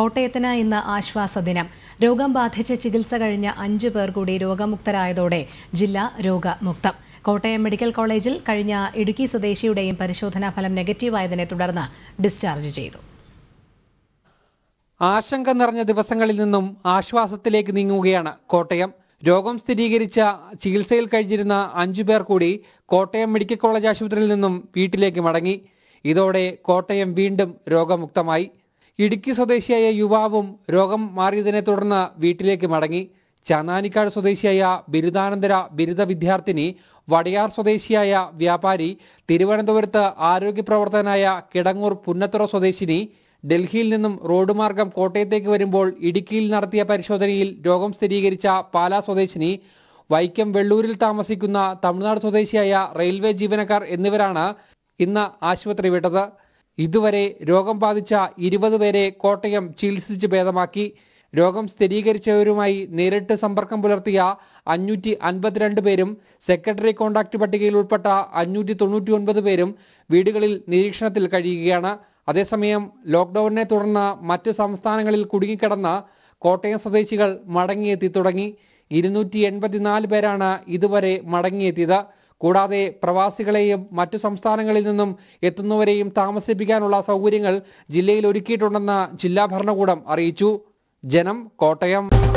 കോട്ടയത്തിന് ഇന്ന് ആശ്വാസ ദിനം രോഗം ബാധിച്ച് ചികിത്സ കഴിഞ്ഞ അഞ്ചു പേർ കൂടി രോഗമുക്തരായതോടെ ജില്ല രോഗമുക്തം കോട്ടയം മെഡിക്കൽ കോളേജിൽ കഴിഞ്ഞ ഇടുക്കി സ്വദേശിയുടെയും പരിശോധനാ ഫലം നെഗറ്റീവായതിനെ തുടർന്ന് ഡിസ്ചാർജ് ചെയ്തു ആശങ്ക നിറഞ്ഞ ദിവസങ്ങളിൽ നിന്നും ആശ്വാസത്തിലേക്ക് നീങ്ങുകയാണ് കോട്ടയം രോഗം സ്ഥിരീകരിച്ച ചികിത്സയിൽ കഴിഞ്ഞിരുന്ന അഞ്ചു പേർ കൂടി കോട്ടയം മെഡിക്കൽ കോളേജ് ആശുപത്രിയിൽ നിന്നും വീട്ടിലേക്ക് മടങ്ങി ഇതോടെ കോട്ടയം വീണ്ടും രോഗമുക്തമായി ഇടുക്കി സ്വദേശിയായ യുവാവും രോഗം മാറിയതിനെ തുടർന്ന് വീട്ടിലേക്ക് മടങ്ങി ചാനാനിക്കാട് സ്വദേശിയായ ബിരുദാനന്തര ബിരുദ വിദ്യാർത്ഥിനി വടയാർ സ്വദേശിയായ വ്യാപാരി തിരുവനന്തപുരത്ത് ആരോഗ്യ പ്രവർത്തകനായ കിടങ്ങൂർ പുന്നത്തുറ സ്വദേശിനി ഡൽഹിയിൽ നിന്നും റോഡ് മാർഗം കോട്ടയത്തേക്ക് വരുമ്പോൾ ഇടുക്കിയിൽ നടത്തിയ പരിശോധനയിൽ രോഗം സ്ഥിരീകരിച്ച പാലാ സ്വദേശിനി വൈക്കം വെള്ളൂരിൽ താമസിക്കുന്ന തമിഴ്നാട് സ്വദേശിയായ റെയിൽവേ ജീവനക്കാർ എന്നിവരാണ് ഇന്ന് ആശുപത്രി വിട്ടത് ഇതുവരെ രോഗം ബാധിച്ച ഇരുപത് പേരെ കോട്ടയം ചികിത്സിച്ച് ഭേദമാക്കി രോഗം സ്ഥിരീകരിച്ചവരുമായി നേരിട്ട് സമ്പർക്കം പുലർത്തിയ അഞ്ഞൂറ്റി അൻപത്തിരണ്ട് പേരും സെക്രട്ടറി കോൺടാക്ട് പട്ടികയിൽ ഉൾപ്പെട്ട അഞ്ഞൂറ്റി തൊണ്ണൂറ്റി ഒൻപത് പേരും വീടുകളിൽ നിരീക്ഷണത്തിൽ കഴിയുകയാണ് അതേസമയം ലോക്ക്ഡൌണിനെ തുടർന്ന് മറ്റ് സംസ്ഥാനങ്ങളിൽ കുടുങ്ങിക്കിടന്ന കോട്ടയം സ്വദേശികൾ മടങ്ങിയെത്തി തുടങ്ങി ഇരുന്നൂറ്റി എൺപത്തിനാല് പേരാണ് ഇതുവരെ മടങ്ങിയെത്തിയത് കൂടാതെ പ്രവാസികളെയും മറ്റു സംസ്ഥാനങ്ങളിൽ നിന്നും എത്തുന്നവരെയും താമസിപ്പിക്കാനുള്ള സൗകര്യങ്ങൾ ജില്ലയിൽ ഒരുക്കിയിട്ടുണ്ടെന്ന് ജില്ലാ ഭരണകൂടം അറിയിച്ചു ജനം കോട്ടയം